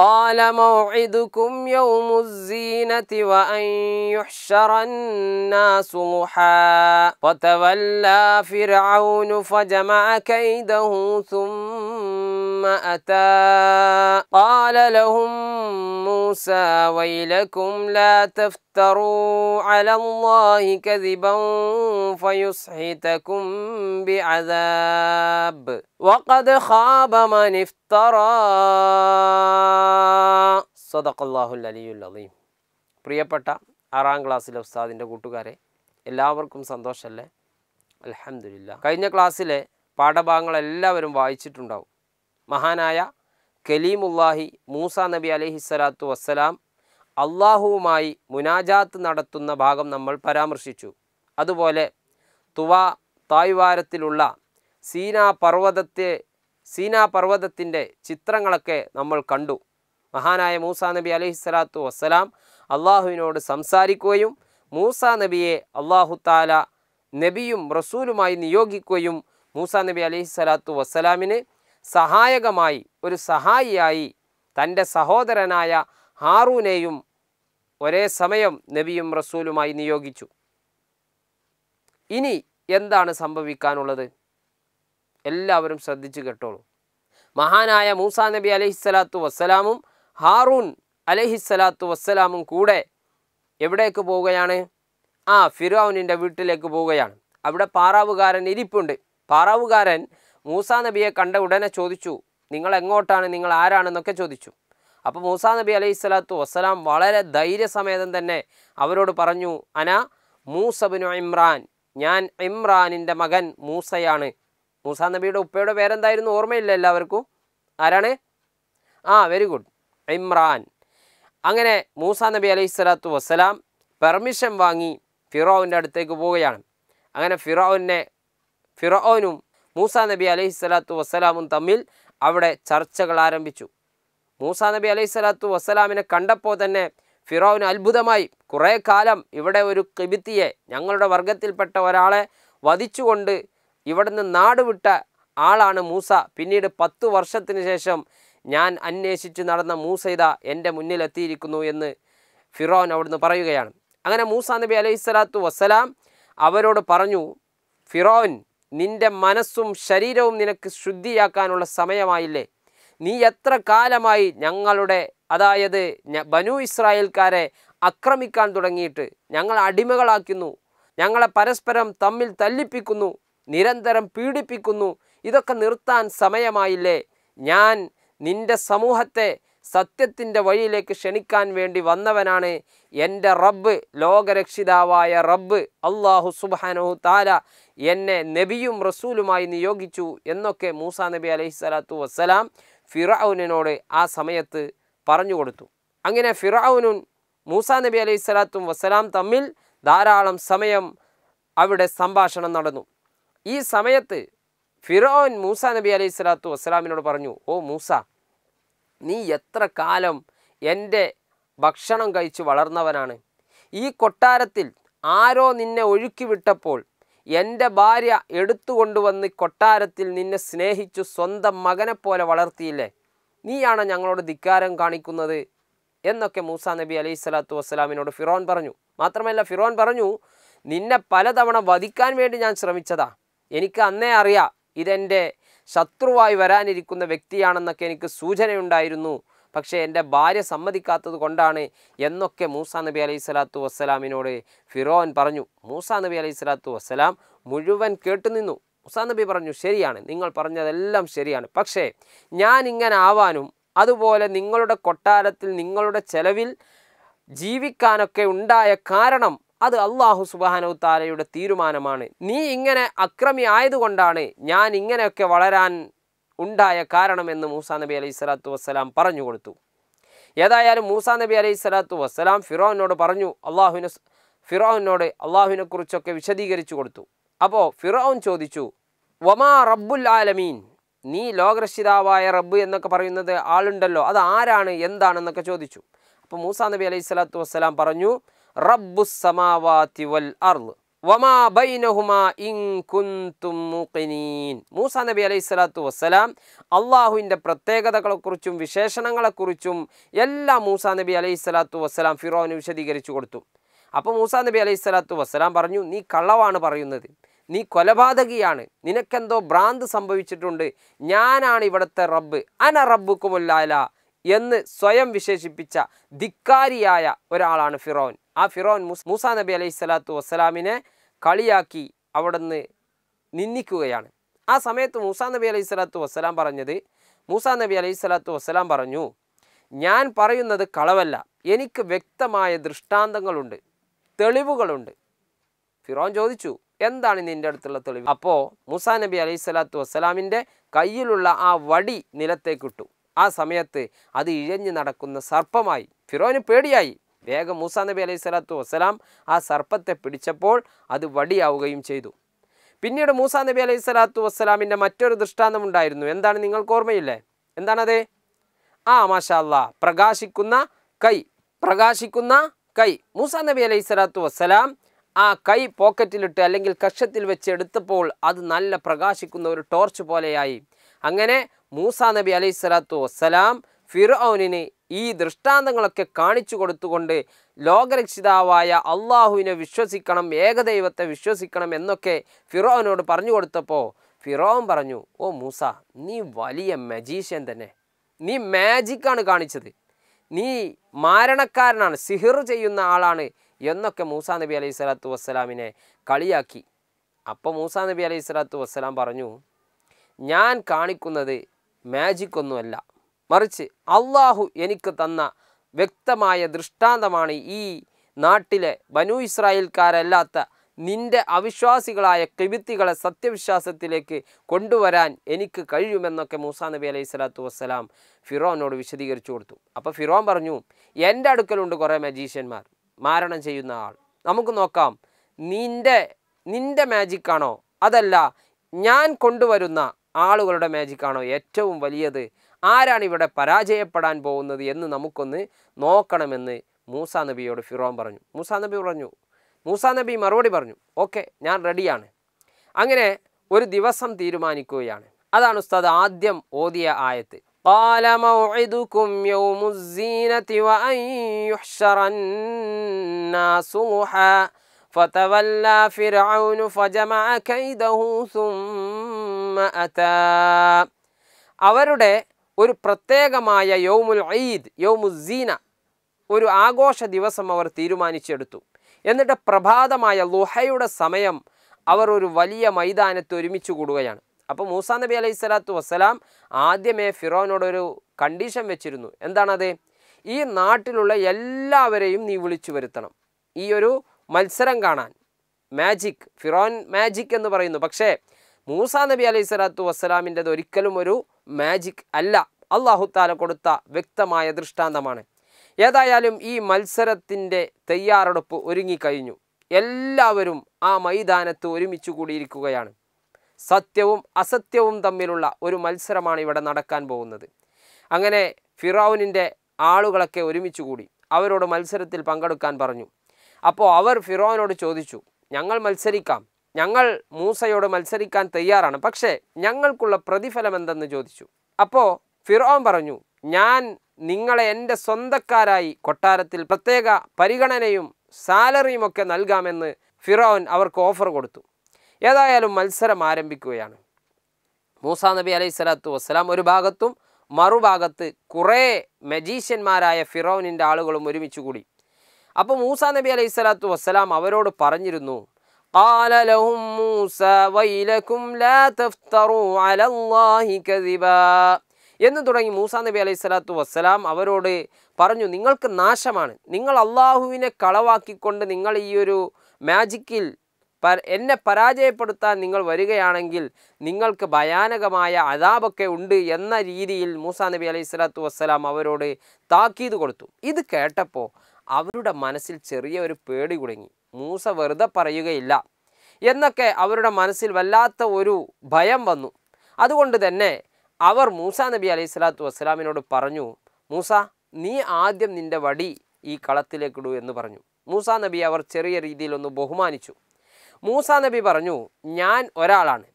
قال موعدكم يوم الزينة وأن يحشر الناس محا فتولى فرعون فجمع كيده ثم أتى قال لهم موسى ويلكم لا تفتروا على الله كذبا فيصحتكم بعذاب وقد خاب من افترى സദഖല്ലാഹുൽ പ്രിയപ്പെട്ട ആറാം ക്ലാസ്സിലെ ഉസ്താദിൻ്റെ കൂട്ടുകാരെ എല്ലാവർക്കും സന്തോഷമല്ലേ അലഹമില്ല കഴിഞ്ഞ ക്ലാസ്സിലെ പാഠഭാഗങ്ങൾ എല്ലാവരും വായിച്ചിട്ടുണ്ടാവും മഹാനായ കലീമുല്ലാഹി മൂസ നബി അലഹിസ്സലാത്തു വസ്സലാം അള്ളാഹുവുമായി മുനാജാത്ത് നടത്തുന്ന ഭാഗം നമ്മൾ പരാമർശിച്ചു അതുപോലെ തുവ തായ്വാരത്തിലുള്ള സീനാ പർവ്വതത്തെ സീനാ പർവ്വതത്തിൻ്റെ ചിത്രങ്ങളൊക്കെ നമ്മൾ കണ്ടു മഹാനായ മൂസ നബി അലഹി സ്വലാത്തു വസ്സലാം അള്ളാഹുവിനോട് സംസാരിക്കുകയും മൂസ നബിയെ അള്ളാഹു താല നബിയും റസൂലുമായി നിയോഗിക്കുകയും മൂസ നബി അലഹി സ്വലാത്തു വസ്സലാമിന് സഹായകമായി ഒരു സഹായിയായി തൻ്റെ സഹോദരനായ ഹാറൂനെയും ഒരേ സമയം നബിയും റസൂലുമായി നിയോഗിച്ചു ഇനി എന്താണ് സംഭവിക്കാനുള്ളത് എല്ലാവരും ശ്രദ്ധിച്ചു കേട്ടോളൂ മഹാനായ മൂസാ നബി സ്വലാത്തു വസ്സലാമും ഹാറൂൻ അലഹിസ്സലാത്തു വസ്സലാമും കൂടെ എവിടേക്ക് പോവുകയാണ് ആ ഫിറോവിനിൻ്റെ വീട്ടിലേക്ക് പോവുകയാണ് അവിടെ പാറാവുകാരൻ ഇരിപ്പുണ്ട് പാറാവുകാരൻ മൂസാ നബിയെ കണ്ട ഉടനെ ചോദിച്ചു നിങ്ങൾ എങ്ങോട്ടാണ് നിങ്ങൾ ആരാണെന്നൊക്കെ ചോദിച്ചു അപ്പോൾ മൂസാ നബി അലൈഹി സ്വലാത്തു വസ്സലാം വളരെ ധൈര്യസമേതം തന്നെ അവരോട് പറഞ്ഞു അന മൂസബിനു ഇമ്രാൻ ഞാൻ ഇമ്രാനിൻ്റെ മകൻ മൂസയാണ് മൂസാ നബിയുടെ ഉപ്പയുടെ പേരെന്തായിരുന്നു ഓർമ്മയില്ല എല്ലാവർക്കും ആരാണ് ആ വെരി ഗുഡ് ഇമ്രാൻ അങ്ങനെ മൂസ നബി അലൈഹി സ്വലാത്തു വസ്സലാം പെർമിഷൻ വാങ്ങി ഫിറോവിൻ്റെ അടുത്തേക്ക് പോവുകയാണ് അങ്ങനെ ഫിറോവിനെ ഫിറോനും മൂസ നബി അലൈഹി സ്വലാത്തു വസ്സലാമും തമ്മിൽ അവിടെ ചർച്ചകൾ ആരംഭിച്ചു മൂസ നബി അലൈഹി സ്വലാത്തു വസ്സലാമിനെ കണ്ടപ്പോൾ തന്നെ ഫിറോവിന് അത്ഭുതമായി കുറേ കാലം ഇവിടെ ഒരു കിബിത്തിയെ ഞങ്ങളുടെ വർഗത്തിൽപ്പെട്ട ഒരാളെ വധിച്ചുകൊണ്ട് ഇവിടുന്ന് നാടുവിട്ട ആളാണ് മൂസ പിന്നീട് പത്തു വർഷത്തിന് ശേഷം ഞാൻ അന്വേഷിച്ച് നടന്ന മൂസ എൻ്റെ മുന്നിലെത്തിയിരിക്കുന്നു എന്ന് ഫിറോൻ അവിടുന്ന് പറയുകയാണ് അങ്ങനെ മൂസ നബി അലൈഹി സ്വലാത്തു വസ്സലാം അവരോട് പറഞ്ഞു ഫിറോൻ നിൻ്റെ മനസ്സും ശരീരവും നിനക്ക് ശുദ്ധിയാക്കാനുള്ള സമയമായില്ലേ നീ എത്ര കാലമായി ഞങ്ങളുടെ അതായത് ബനു ഇസ്രായേൽക്കാരെ അക്രമിക്കാൻ തുടങ്ങിയിട്ട് ഞങ്ങൾ അടിമകളാക്കുന്നു ഞങ്ങളെ പരസ്പരം തമ്മിൽ തല്ലിപ്പിക്കുന്നു നിരന്തരം പീഡിപ്പിക്കുന്നു ഇതൊക്കെ നിർത്താൻ സമയമായില്ലേ ഞാൻ നിൻ്റെ സമൂഹത്തെ സത്യത്തിൻ്റെ വഴിയിലേക്ക് ക്ഷണിക്കാൻ വേണ്ടി വന്നവനാണ് എൻ്റെ റബ്ബ് ലോകരക്ഷിതാവായ റബ്ബ് അള്ളാഹു സുബാനഹു താല എന്നെ നബിയും റസൂലുമായി നിയോഗിച്ചു എന്നൊക്കെ മൂസ നബി അലൈഹി സ്വലാത്തു വസ്സലാം ഫിറൌനോട് ആ സമയത്ത് പറഞ്ഞു കൊടുത്തു അങ്ങനെ ഫിറൌനും മൂസ നബി അലൈഹി സ്വലാത്തും വസ്സലാം തമ്മിൽ ധാരാളം സമയം അവിടെ സംഭാഷണം നടന്നു ഈ സമയത്ത് ഫിറോൻ മൂസ നബി അലൈഹി സ്വലാത്തു വസ്സലാമിനോട് പറഞ്ഞു ഓ മൂസ നീ എത്ര കാലം എൻ്റെ ഭക്ഷണം കഴിച്ച് വളർന്നവനാണ് ഈ കൊട്ടാരത്തിൽ ആരോ നിന്നെ ഒഴുക്കി വിട്ടപ്പോൾ എൻ്റെ ഭാര്യ എടുത്തുകൊണ്ടുവന്ന് കൊട്ടാരത്തിൽ നിന്നെ സ്നേഹിച്ചു സ്വന്തം മകനെ പോലെ വളർത്തിയില്ലേ നീയാണ് ഞങ്ങളോട് ധിക്കാരം കാണിക്കുന്നത് എന്നൊക്കെ മൂസ നബി അലൈഹി സ്വലാത്തു വസ്സലാമിനോട് ഫിറോൻ പറഞ്ഞു മാത്രമല്ല ഫിറോൻ പറഞ്ഞു നിന്നെ പലതവണ വധിക്കാൻ വേണ്ടി ഞാൻ ശ്രമിച്ചതാ എനിക്ക് അന്നേ അറിയാം ഇതെൻ്റെ ശത്രുവായി വരാനിരിക്കുന്ന വ്യക്തിയാണെന്നൊക്കെ എനിക്ക് സൂചനയുണ്ടായിരുന്നു പക്ഷേ എൻ്റെ ഭാര്യ സമ്മതിക്കാത്തത് കൊണ്ടാണ് എന്നൊക്കെ മൂസാ നബി അലൈഹി സ്വലാത്തു വസ്സലാമിനോട് ഫിറോൻ പറഞ്ഞു മൂസാ നബി അലൈഹി സ്വലാത്തു വസ്സലാം മുഴുവൻ കേട്ടുനിന്നു മൂസാ നബി പറഞ്ഞു ശരിയാണ് നിങ്ങൾ പറഞ്ഞതെല്ലാം ശരിയാണ് പക്ഷേ ഞാൻ ഇങ്ങനെ ആവാനും അതുപോലെ നിങ്ങളുടെ കൊട്ടാരത്തിൽ നിങ്ങളുടെ ചെലവിൽ ജീവിക്കാനൊക്കെ ഉണ്ടായ കാരണം അത് അള്ളാഹു സുബാനു താരയുടെ തീരുമാനമാണ് നീ ഇങ്ങനെ അക്രമി ആയതുകൊണ്ടാണ് ഞാൻ ഇങ്ങനെയൊക്കെ വളരാൻ ഉണ്ടായ കാരണമെന്ന് മൂസാ നബി അലൈഹി സ്വലാത്തു വസ്സലാം പറഞ്ഞു കൊടുത്തു ഏതായാലും മൂസാ നബി അലൈഹി സ്വലാത്തു വസ്സലാം ഫിറോഹിനോട് പറഞ്ഞു അള്ളാഹുവിനെ ഫിറോവിനോട് അള്ളാഹുവിനെക്കുറിച്ചൊക്കെ വിശദീകരിച്ചു കൊടുത്തു അപ്പോൾ ഫിറോഹൻ ചോദിച്ചു വമാ റബ്ബുൽ ആലമീൻ നീ ലോകരക്ഷിതാവായ റബ്ബ് എന്നൊക്കെ പറയുന്നത് ആളുണ്ടല്ലോ അത് ആരാണ് എന്താണെന്നൊക്കെ ചോദിച്ചു അപ്പോൾ മൂസാ നബി അലൈഹി സ്വലാത്തു വസ്സലാം പറഞ്ഞു റബ്ബുസമാവാത്തി വൽ അർദ് വമാ ബൈനഹുമാ ഇൻ മുഖിനീൻ മൂസ നബി അലൈഹി വസ്സലാം അള്ളാഹുവിൻ്റെ പ്രത്യേകതകളെക്കുറിച്ചും വിശേഷണങ്ങളെക്കുറിച്ചും എല്ലാം മൂസ നബി അലൈഹി സ്വലാത്തു വസ്സലാം ഫിറോന് വിശദീകരിച്ചു കൊടുത്തു അപ്പോൾ മൂസ നബി അലൈഹി സ്വലാത്തു വസ്സലാം പറഞ്ഞു നീ കള്ളവാണ് പറയുന്നത് നീ കൊലപാതകിയാണ് നിനക്കെന്തോ ഭ്രാന്ത് സംഭവിച്ചിട്ടുണ്ട് ഞാനാണ് ഇവിടുത്തെ റബ്ബ് അന റബ്ബുക്കുമുല്ലാല എന്ന് സ്വയം വിശേഷിപ്പിച്ച ധിക്കാരിയായ ഒരാളാണ് ഫിറോൻ ആ ഫിറോൻ മൂസ നബി അലൈഹി സ്വലാത്തു വസ്സലാമിനെ കളിയാക്കി നിന്ന് നിന്ദിക്കുകയാണ് ആ സമയത്ത് മൂസ നബി അലൈഹി സ്വലാത്തു വസ്സലാം പറഞ്ഞത് മൂസ നബി അലൈഹി സ്വലാത്തു വസ്സലാം പറഞ്ഞു ഞാൻ പറയുന്നത് കളവല്ല എനിക്ക് വ്യക്തമായ ദൃഷ്ടാന്തങ്ങളുണ്ട് തെളിവുകളുണ്ട് ഫിറോൻ ചോദിച്ചു എന്താണ് നിൻ്റെ അടുത്തുള്ള തെളിവ് അപ്പോൾ മൂസാ നബി അലൈഹി സ്വലാത്തു വസ്സലാമിൻ്റെ കയ്യിലുള്ള ആ വടി നിലത്തേക്കിട്ടു ആ സമയത്ത് അത് ഇഴഞ്ഞു നടക്കുന്ന സർപ്പമായി ഫിറോന് പേടിയായി വേഗം മൂസാ നബി അലൈഹി സ്വലാത്തു വസ്സലാം ആ സർപ്പത്തെ പിടിച്ചപ്പോൾ അത് വടിയാവുകയും ചെയ്തു പിന്നീട് മൂസാ നബി അലൈഹി സ്വലാത്തു വസ്സലാമിൻ്റെ മറ്റൊരു ദൃഷ്ടാന്തം ഉണ്ടായിരുന്നു എന്താണ് നിങ്ങൾക്ക് ഓർമ്മയില്ലേ എന്താണത് ആ മാഷാല്ല പ്രകാശിക്കുന്ന കൈ പ്രകാശിക്കുന്ന കൈ മൂസാ നബി അലൈഹി സ്വലാത്തു വസ്സലാം ആ കൈ പോക്കറ്റിലിട്ട് അല്ലെങ്കിൽ കക്ഷത്തിൽ വെച്ച് എടുത്തപ്പോൾ അത് നല്ല പ്രകാശിക്കുന്ന ഒരു ടോർച്ച് പോലെയായി അങ്ങനെ മൂസാ നബി അലൈഹി സ്വലാത്തു വസ്സലാം ഫിറോനിന് ഈ ദൃഷ്ടാന്തങ്ങളൊക്കെ കാണിച്ചു കൊടുത്തുകൊണ്ട് ലോകരക്ഷിതാവായ അള്ളാഹുവിനെ വിശ്വസിക്കണം ഏകദൈവത്തെ വിശ്വസിക്കണം എന്നൊക്കെ ഫിറോവിനോട് പറഞ്ഞു കൊടുത്തപ്പോൾ ഫിറോൻ പറഞ്ഞു ഓ മൂസ നീ വലിയ മജീഷ്യൻ തന്നെ നീ മാജിക്കാണ് കാണിച്ചത് നീ മാരണക്കാരനാണ് സിഹിർ ചെയ്യുന്ന ആളാണ് എന്നൊക്കെ മൂസ നബി അലൈഹി സ്വലാത്തു വസ്സലാമിനെ കളിയാക്കി അപ്പോൾ മൂസ നബി അലൈഹി സ്വലാത്തു വസ്സലാം പറഞ്ഞു ഞാൻ കാണിക്കുന്നത് മാജിക്കൊന്നുമല്ല മറിച്ച് അള്ളാഹു എനിക്ക് തന്ന വ്യക്തമായ ദൃഷ്ടാന്തമാണ് ഈ നാട്ടിലെ ബനു ഇസ്രായേൽക്കാരല്ലാത്ത നിന്റെ അവിശ്വാസികളായ കെബിത്തികളെ സത്യവിശ്വാസത്തിലേക്ക് കൊണ്ടുവരാൻ എനിക്ക് കഴിയുമെന്നൊക്കെ മൂസാ നബി അലൈഹി സ്വലാത്തു വസ്സലാം ഫിറോനോട് വിശദീകരിച്ചു കൊടുത്തു അപ്പോൾ ഫിറോൻ പറഞ്ഞു എൻ്റെ അടുക്കലുണ്ട് കുറേ മജീഷ്യന്മാർ മാരണം ചെയ്യുന്ന ആൾ നമുക്ക് നോക്കാം നിൻ്റെ നിൻ്റെ മാജിക്കാണോ അതല്ല ഞാൻ കൊണ്ടുവരുന്ന ആളുകളുടെ മാജിക്കാണോ ഏറ്റവും വലിയത് ആരാണ് ഇവിടെ പരാജയപ്പെടാൻ പോകുന്നത് എന്ന് നമുക്കൊന്ന് നോക്കണമെന്ന് മൂസാ നബിയോട് ഫിറോൻ പറഞ്ഞു മൂസാ നബി പറഞ്ഞു മൂസാ നബി മറുപടി പറഞ്ഞു ഓക്കെ ഞാൻ റെഡിയാണ് അങ്ങനെ ഒരു ദിവസം തീരുമാനിക്കുകയാണ് അതാണ് ഉസ്താദ് ആദ്യം ഓതിയ ആയത്ത് അവരുടെ ഒരു പ്രത്യേകമായ യൗമുൽ ഈദ് യൗമുസീന ഒരു ആഘോഷ ദിവസം അവർ തീരുമാനിച്ചെടുത്തു എന്നിട്ട് പ്രഭാതമായ ലുഹയുടെ സമയം അവർ ഒരു വലിയ മൈതാനത്ത് ഒരുമിച്ച് കൂടുകയാണ് അപ്പോൾ മൂസാ നബി അലൈഹി സ്വലാത്തു വസ്സലാം ആദ്യമേ ഫിറോനോടൊരു കണ്ടീഷൻ വെച്ചിരുന്നു എന്താണത് ഈ നാട്ടിലുള്ള എല്ലാവരെയും നീ വിളിച്ചു വരുത്തണം ഈ ഒരു മത്സരം കാണാൻ മാജിക് ഫിറോൻ മാജിക് എന്ന് പറയുന്നു പക്ഷേ മൂസാ നബി അലൈഹി സ്വലാത്തു വസ്സലാമിൻ്റെത് ഒരിക്കലും ഒരു മാജിക് അല്ല അള്ളാഹുത്താല കൊടുത്ത വ്യക്തമായ ദൃഷ്ടാന്തമാണ് ഏതായാലും ഈ മത്സരത്തിൻ്റെ തയ്യാറെടുപ്പ് ഒരുങ്ങിക്കഴിഞ്ഞു എല്ലാവരും ആ മൈതാനത്ത് ഒരുമിച്ച് കൂടിയിരിക്കുകയാണ് സത്യവും അസത്യവും തമ്മിലുള്ള ഒരു മത്സരമാണ് ഇവിടെ നടക്കാൻ പോകുന്നത് അങ്ങനെ ഫിറോവിനിൻ്റെ ആളുകളൊക്കെ ഒരുമിച്ച് കൂടി അവരോട് മത്സരത്തിൽ പങ്കെടുക്കാൻ പറഞ്ഞു അപ്പോൾ അവർ ഫിറോവിനോട് ചോദിച്ചു ഞങ്ങൾ മത്സരിക്കാം ഞങ്ങൾ മൂസയോട് മത്സരിക്കാൻ തയ്യാറാണ് പക്ഷേ ഞങ്ങൾക്കുള്ള പ്രതിഫലം എന്തെന്ന് ചോദിച്ചു അപ്പോൾ ഫിറോൻ പറഞ്ഞു ഞാൻ നിങ്ങളെ എൻ്റെ സ്വന്തക്കാരായി കൊട്ടാരത്തിൽ പ്രത്യേക പരിഗണനയും സാലറിയും ഒക്കെ നൽകാമെന്ന് ഫിറോൻ അവർക്ക് ഓഫർ കൊടുത്തു ഏതായാലും മത്സരം ആരംഭിക്കുകയാണ് മൂസ നബി അലൈഹി സ്വലാത്തു വസ്സലാം ഒരു ഭാഗത്തും മറുഭാഗത്ത് കുറേ മജീഷ്യന്മാരായ ഫിറോനിൻ്റെ ആളുകളും ഒരുമിച്ച് കൂടി അപ്പോൾ മൂസ നബി അലൈഹി സ്വലാത്തു വസ്സലാം അവരോട് പറഞ്ഞിരുന്നു قال لهم موسى ويلكم لا تفتروا على الله كذبا എന്ന് തുടങ്ങി മൂസ നബി അലൈഹി സ്വലാത്തു വസ്സലാം അവരോട് പറഞ്ഞു നിങ്ങൾക്ക് നാശമാണ് നിങ്ങൾ അള്ളാഹുവിനെ കളവാക്കിക്കൊണ്ട് നിങ്ങൾ ഈ ഒരു മാജിക്കിൽ പ എന്നെ പരാജയപ്പെടുത്താൻ നിങ്ങൾ വരികയാണെങ്കിൽ നിങ്ങൾക്ക് ഭയാനകമായ അതാപൊക്കെ ഉണ്ട് എന്ന രീതിയിൽ മൂസ നബി അലൈഹി സ്വലാത്തു വസ്സലാം അവരോട് താക്കീത് കൊടുത്തു ഇത് കേട്ടപ്പോൾ അവരുടെ മനസ്സിൽ ചെറിയ ഒരു പേടി കുടുങ്ങി മൂസ വെറുതെ പറയുകയില്ല എന്നൊക്കെ അവരുടെ മനസ്സിൽ വല്ലാത്ത ഒരു ഭയം വന്നു അതുകൊണ്ട് തന്നെ അവർ മൂസ നബി അലൈഹി സ്വലാത്തു വസ്സലാമിനോട് പറഞ്ഞു മൂസ നീ ആദ്യം നിൻ്റെ വടി ഈ കളത്തിലേക്കിടൂ എന്ന് പറഞ്ഞു മൂസ നബി അവർ ചെറിയ രീതിയിലൊന്ന് ബഹുമാനിച്ചു മൂസ നബി പറഞ്ഞു ഞാൻ ഒരാളാണ്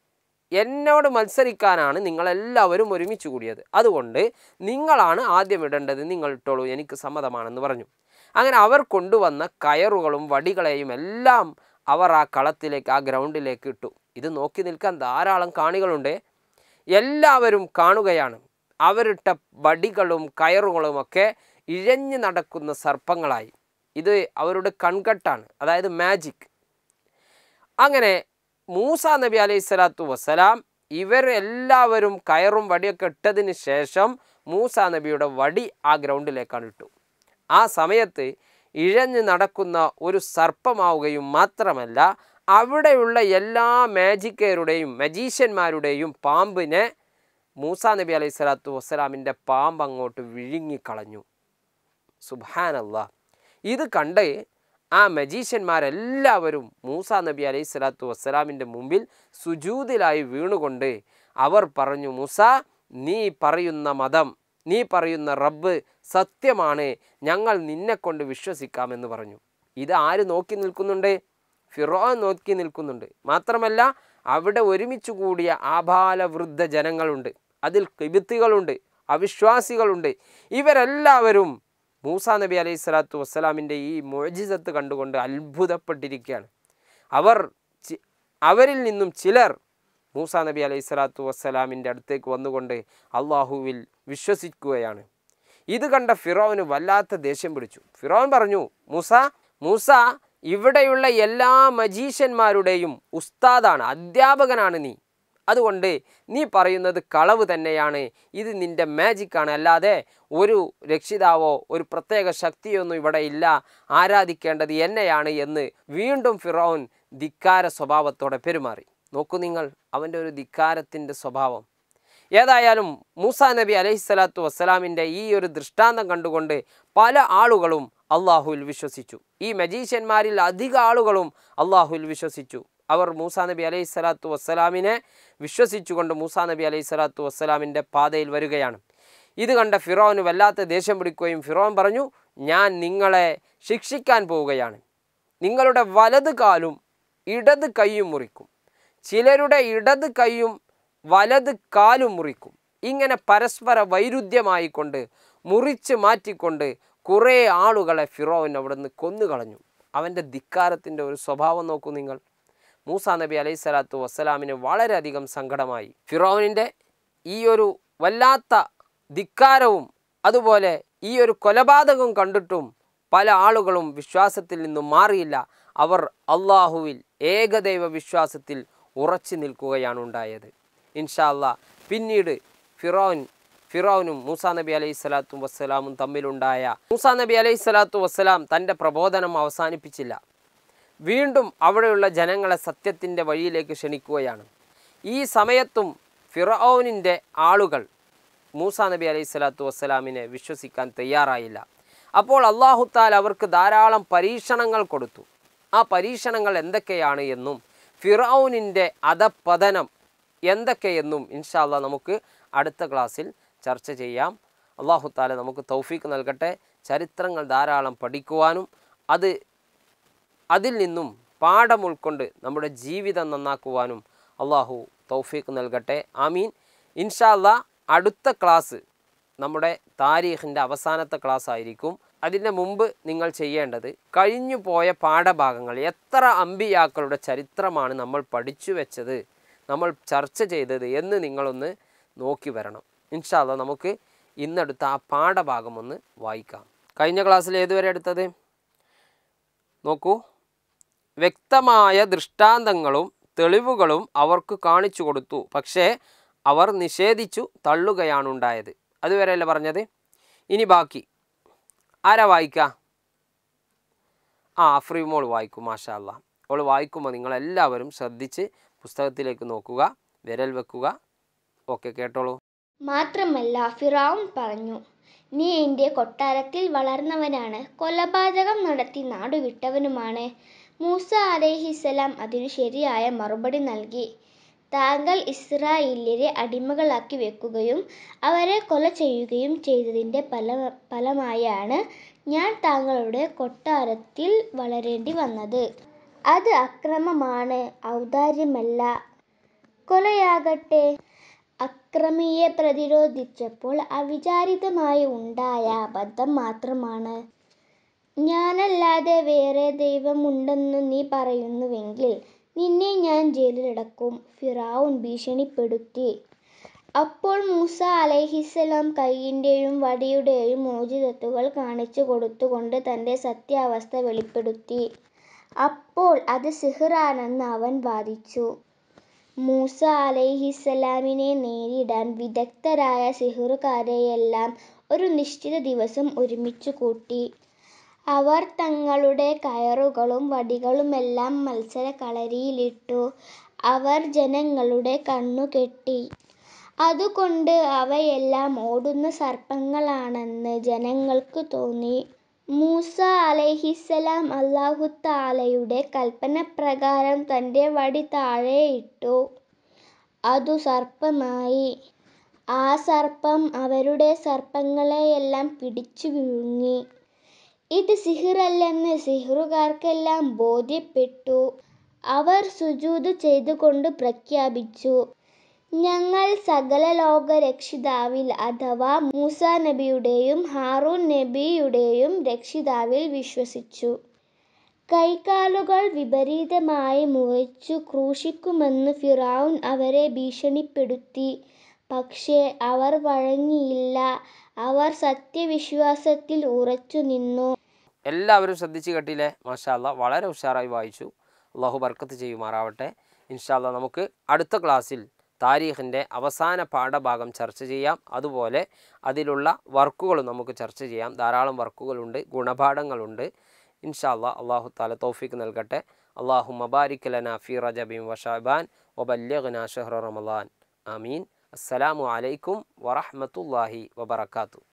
എന്നോട് മത്സരിക്കാനാണ് നിങ്ങളെല്ലാവരും ഒരുമിച്ച് കൂടിയത് അതുകൊണ്ട് നിങ്ങളാണ് ആദ്യം ഇടേണ്ടത് നിങ്ങൾ ഇട്ടോളൂ എനിക്ക് സമ്മതമാണെന്ന് പറഞ്ഞു അങ്ങനെ അവർ കൊണ്ടുവന്ന കയറുകളും വടികളെയും എല്ലാം അവർ ആ കളത്തിലേക്ക് ആ ഗ്രൗണ്ടിലേക്ക് ഇട്ടു ഇത് നോക്കി നിൽക്കാൻ ധാരാളം കാണികളുണ്ട് എല്ലാവരും കാണുകയാണ് അവരിട്ട വടികളും കയറുകളും ഒക്കെ ഇഴഞ്ഞു നടക്കുന്ന സർപ്പങ്ങളായി ഇത് അവരുടെ കൺകട്ടാണ് അതായത് മാജിക് അങ്ങനെ മൂസ നബി അലൈഹി സ്വലാത്തു വസ്സലാം ഇവരെല്ലാവരും കയറും വടിയൊക്കെ ഇട്ടതിന് ശേഷം മൂസ നബിയുടെ വടി ആ ഗ്രൗണ്ടിലേക്കാണ് ഇട്ടു ആ സമയത്ത് ഇഴഞ്ഞു നടക്കുന്ന ഒരു സർപ്പമാവുകയും മാത്രമല്ല അവിടെയുള്ള എല്ലാ മാജിക്കേരുടെയും മജീഷ്യന്മാരുടെയും പാമ്പിനെ മൂസ നബി അലൈഹി സ്വലാത്തു വസ്സലാമിൻ്റെ പാമ്പ് അങ്ങോട്ട് വിഴുങ്ങിക്കളഞ്ഞു സുബാനല്ല ഇത് കണ്ട് ആ മജീഷ്യന്മാരെല്ലാവരും മൂസ നബി അലൈഹി സ്വലാത്തു വസ്സലാമിൻ്റെ മുമ്പിൽ സുജൂതിലായി വീണുകൊണ്ട് അവർ പറഞ്ഞു മൂസ നീ പറയുന്ന മതം നീ പറയുന്ന റബ്ബ് സത്യമാണ് ഞങ്ങൾ നിന്നെക്കൊണ്ട് വിശ്വസിക്കാമെന്ന് പറഞ്ഞു ഇത് ആര് നോക്കി നിൽക്കുന്നുണ്ട് ഫിറോ നോക്കി നിൽക്കുന്നുണ്ട് മാത്രമല്ല അവിടെ ഒരുമിച്ച് കൂടിയ ആഭാലവൃദ്ധ ജനങ്ങളുണ്ട് അതിൽ കിബിത്തികളുണ്ട് അവിശ്വാസികളുണ്ട് ഇവരെല്ലാവരും മൂസ നബി അലൈഹി സ്വലാത്തു വസ്സലാമിൻ്റെ ഈ മോജിസത്ത് കണ്ടുകൊണ്ട് അത്ഭുതപ്പെട്ടിരിക്കുകയാണ് അവർ അവരിൽ നിന്നും ചിലർ മൂസ നബി അലൈഹി സ്വലാത്തു വസ്സലാമിൻ്റെ അടുത്തേക്ക് വന്നുകൊണ്ട് അള്ളാഹുവിൽ വിശ്വസിക്കുകയാണ് ഇത് കണ്ട ഫിറോവിന് വല്ലാത്ത ദേഷ്യം പിടിച്ചു ഫിറോൻ പറഞ്ഞു മൂസ മൂസ ഇവിടെയുള്ള എല്ലാ മജീഷ്യന്മാരുടെയും ഉസ്താദാണ് അധ്യാപകനാണ് നീ അതുകൊണ്ട് നീ പറയുന്നത് കളവ് തന്നെയാണ് ഇത് നിൻ്റെ മാജിക്കാണ് അല്ലാതെ ഒരു രക്ഷിതാവോ ഒരു പ്രത്യേക ശക്തിയൊന്നും ഇവിടെ ഇല്ല ആരാധിക്കേണ്ടത് എന്നെയാണ് എന്ന് വീണ്ടും ഫിറോൻ ധിക്കാര സ്വഭാവത്തോടെ പെരുമാറി നോക്കൂ നിങ്ങൾ അവൻ്റെ ഒരു ധിക്കാരത്തിൻ്റെ സ്വഭാവം ഏതായാലും മൂസ നബി അലഹിസ്സലാത്തു വസ്സലാമിൻ്റെ ഈ ഒരു ദൃഷ്ടാന്തം കണ്ടുകൊണ്ട് പല ആളുകളും അള്ളാഹുവിൽ വിശ്വസിച്ചു ഈ മജീഷ്യന്മാരിൽ അധിക ആളുകളും അള്ളാഹുവിൽ വിശ്വസിച്ചു അവർ മൂസ നബി അലൈഹി സ്വലാത്തു വസ്സലാമിനെ വിശ്വസിച്ചുകൊണ്ട് മൂസ നബി അലൈഹി സ്വലാത്തു വസ്സലാമിൻ്റെ പാതയിൽ വരികയാണ് ഇത് കണ്ട ഫിറോന് വല്ലാത്ത ദേഷ്യം പിടിക്കുകയും ഫിറോൻ പറഞ്ഞു ഞാൻ നിങ്ങളെ ശിക്ഷിക്കാൻ പോവുകയാണ് നിങ്ങളുടെ വലത് കാലും ഇടത് കൈയും മുറിക്കും ചിലരുടെ ഇടത് കൈയും വലത് കാലും മുറിക്കും ഇങ്ങനെ പരസ്പര വൈരുദ്ധ്യമായിക്കൊണ്ട് മുറിച്ച് മാറ്റിക്കൊണ്ട് കുറേ ആളുകളെ ഫിറോവൻ നിന്ന് കൊന്നുകളഞ്ഞു അവൻ്റെ ധിക്കാരത്തിൻ്റെ ഒരു സ്വഭാവം നോക്കൂ നിങ്ങൾ മൂസ നബി അലൈഹി സ്വലാത്തു വസ്സലാമിന് വളരെയധികം സങ്കടമായി ഫിറോവനിൻ്റെ ഈ ഒരു വല്ലാത്ത ധിക്കാരവും അതുപോലെ ഈ ഒരു കൊലപാതകം കണ്ടിട്ടും പല ആളുകളും വിശ്വാസത്തിൽ നിന്നും മാറിയില്ല അവർ അള്ളാഹുവിൽ ഏകദൈവ വിശ്വാസത്തിൽ ഉറച്ചു നിൽക്കുകയാണ് ഉണ്ടായത് ഇൻഷാല്ല പിന്നീട് ഫിറോൻ ഫിറോനും മൂസ നബി അലൈഹി സ്വലാത്തു വസ്സലാമും തമ്മിലുണ്ടായ മൂസ നബി അലൈഹി സ്വലാത്തു വസ്സലാം തൻ്റെ പ്രബോധനം അവസാനിപ്പിച്ചില്ല വീണ്ടും അവിടെയുള്ള ജനങ്ങളെ സത്യത്തിൻ്റെ വഴിയിലേക്ക് ക്ഷണിക്കുകയാണ് ഈ സമയത്തും ഫിറോനിൻ്റെ ആളുകൾ മൂസ നബി അലൈഹി സ്വലാത്തു വസ്സലാമിനെ വിശ്വസിക്കാൻ തയ്യാറായില്ല അപ്പോൾ അള്ളാഹുത്താൽ അവർക്ക് ധാരാളം പരീക്ഷണങ്ങൾ കൊടുത്തു ആ പരീക്ഷണങ്ങൾ എന്തൊക്കെയാണ് എന്നും ഫിറൌനിൻ്റെ അധപ്പതനം എന്തൊക്കെയെന്നും ഇൻഷാല്ല നമുക്ക് അടുത്ത ക്ലാസ്സിൽ ചർച്ച ചെയ്യാം അള്ളാഹു താല നമുക്ക് തൗഫീക്ക് നൽകട്ടെ ചരിത്രങ്ങൾ ധാരാളം പഠിക്കുവാനും അത് അതിൽ നിന്നും പാഠം ഉൾക്കൊണ്ട് നമ്മുടെ ജീവിതം നന്നാക്കുവാനും അള്ളാഹു തൗഫീക്ക് നൽകട്ടെ ആമീൻ ഇൻഷാല്ല അടുത്ത ക്ലാസ് നമ്മുടെ താരീഖിൻ്റെ അവസാനത്തെ ക്ലാസ് ആയിരിക്കും അതിൻ്റെ മുമ്പ് നിങ്ങൾ ചെയ്യേണ്ടത് കഴിഞ്ഞു പോയ പാഠഭാഗങ്ങൾ എത്ര അമ്പിയാക്കളുടെ ചരിത്രമാണ് നമ്മൾ പഠിച്ചു വെച്ചത് നമ്മൾ ചർച്ച ചെയ്തത് എന്ന് നിങ്ങളൊന്ന് നോക്കി വരണം ഇൻഷാല്ല നമുക്ക് ഇന്നെടുത്ത് ആ പാഠഭാഗം ഒന്ന് വായിക്കാം കഴിഞ്ഞ ക്ലാസ്സിൽ ഏതുവരെ എടുത്തത് നോക്കൂ വ്യക്തമായ ദൃഷ്ടാന്തങ്ങളും തെളിവുകളും അവർക്ക് കാണിച്ചു കൊടുത്തു പക്ഷേ അവർ നിഷേധിച്ചു തള്ളുകയാണ് ഉണ്ടായത് അതുവരെയല്ല പറഞ്ഞത് ഇനി ബാക്കി ആരാ വായിക്ക ആ അഫ്രീമോൾ വായിക്കും അള്ളാ അവൾ വായിക്കുമ്പോൾ നിങ്ങളെല്ലാവരും ശ്രദ്ധിച്ച് പുസ്തകത്തിലേക്ക് നോക്കുക വിരൽ വെക്കുക ഓക്കെ കേട്ടോളൂ മാത്രമല്ല ഫിറാവും പറഞ്ഞു നീ എൻ്റെ കൊട്ടാരത്തിൽ വളർന്നവനാണ് കൊലപാതകം നടത്തി നാടുവിട്ടവനുമാണ് മൂസ അലേഹിസലാം അതിനു ശരിയായ മറുപടി നൽകി താങ്കൾ ഇസ്രായേലിലെ അടിമകളാക്കി വെക്കുകയും അവരെ കൊല ചെയ്യുകയും ചെയ്തതിൻ്റെ ഫല ഫലമായാണ് ഞാൻ താങ്കളുടെ കൊട്ടാരത്തിൽ വളരേണ്ടി വന്നത് അത് അക്രമമാണ് ഔദാര്യമല്ല. കൊലയാകട്ടെ. അക്രമിയെ പ്രതിരോധിച്ചപ്പോൾ അവിചാരിതമായി ഉണ്ടായ അബദ്ധം മാത്രമാണ്. ഞാനല്ലാതെ വേറെ ദൈവമുണ്ടെന്ന് നീ പറയുന്നുവെങ്കിൽ നിന്നെ ഞാൻ ജയിലിലടക്കും ഫിറാവുൻ ഭീഷണിപ്പെടുത്തി. അപ്പോൾ മൂസ അലൈഹിസ്സലാം കൈയിൻ്റെയും വടിയുടെയും മുഅ്ജിസത്തുകൾ കാണിച്ചു കൊടുത്തുകൊണ്ട് തന്റെ സത്യാവസ്ഥ വെളിപ്പെടുത്തി. അപ്പോൾ അത് സിഹറാണെന്ന് അവൻ വാദിച്ചു. മൂസ അലൈഹിസ്സലാമിനെ നേരിടാൻ വിദഗ്ധരായ സിഹ്റുകാരെയെല്ലാം ഒരു നിശ്ചിത ദിവസം ഒരുമിച്ചു കൂട്ടി. അവർ തങ്ങളുടെ കയറുകളും വടികളുമെല്ലാം മത്സരക്കളരിയിലിട്ടു. അവർ ജനങ്ങളുടെ കണ്ണുകെട്ടി. അതുകൊണ്ട് അവയെല്ലാം ഓടുന്ന സർപ്പങ്ങളാണെന്ന് ജനങ്ങൾക്ക് തോന്നി. മൂസ അലൈഹിസ്സലാം അല്ലാഹുത്തആലയുടെ കൽപ്പനപ്രകാരം തന്റെ വടി താഴെയിട്ടു. അതു സർപ്പമായി. ആ സർപ്പം അവരുടെ സർപ്പങ്ങളെയെല്ലാം പിടിച്ചു വിഴുങ്ങി. ഇത് സിഹിറല്ലെന്ന് സിഹ്റുകാർക്കെല്ലാം ബോധ്യപ്പെട്ടു. അവർ സുജൂദ് ചെയ്തുകൊണ്ട് പ്രഖ്യാപിച്ചു ഞങ്ങൾ ലോക രക്ഷിതാവിൽ അഥവാ മൂസാ നബിയുടെയും ഹാറൂൻ നബിയുടെയും രക്ഷിതാവിൽ വിശ്വസിച്ചു. കൈകാലുകൾ വിപരീതമായി മുറിച്ചു ക്രൂശിക്കുമെന്ന് ഫിറാവുൻ അവരെ ഭീഷണിപ്പെടുത്തി. പക്ഷേ അവർ വഴങ്ങിയില്ല. അവർ സത്യവിശ്വാസത്തിൽ ഉറച്ചുനിന്നു. എല്ലാവരും ശ്രദ്ധിച്ചു കേട്ടില്ലേ. മാഷാ വളരെ ഉഷാറായി വായിച്ചു. അള്ളാഹു ബർക്കത്ത് ചെയ്യുമാറാവട്ടെ. ഇൻഷാ നമുക്ക് അടുത്ത ക്ലാസ്സിൽ താരീഖിൻ്റെ അവസാന പാഠഭാഗം ചർച്ച ചെയ്യാം അതുപോലെ അതിലുള്ള വർക്കുകളും നമുക്ക് ചർച്ച ചെയ്യാം ധാരാളം വർക്കുകളുണ്ട് ഗുണപാഠങ്ങളുണ്ട് ഇൻഷാല്ലാ അള്ളാഹു താല തോഫിക്ക് നൽകട്ടെ അള്ളാഹു മബാരിക്കലന ഫി റജബിൻ വഷാബാൻ ഒബല്യഖന ഷെഹ്റ അമീൻ ആമീൻ അസ്സലാമു അലൈക്കും വറഹമത്തല്ലാഹി വബർക്കാത്തു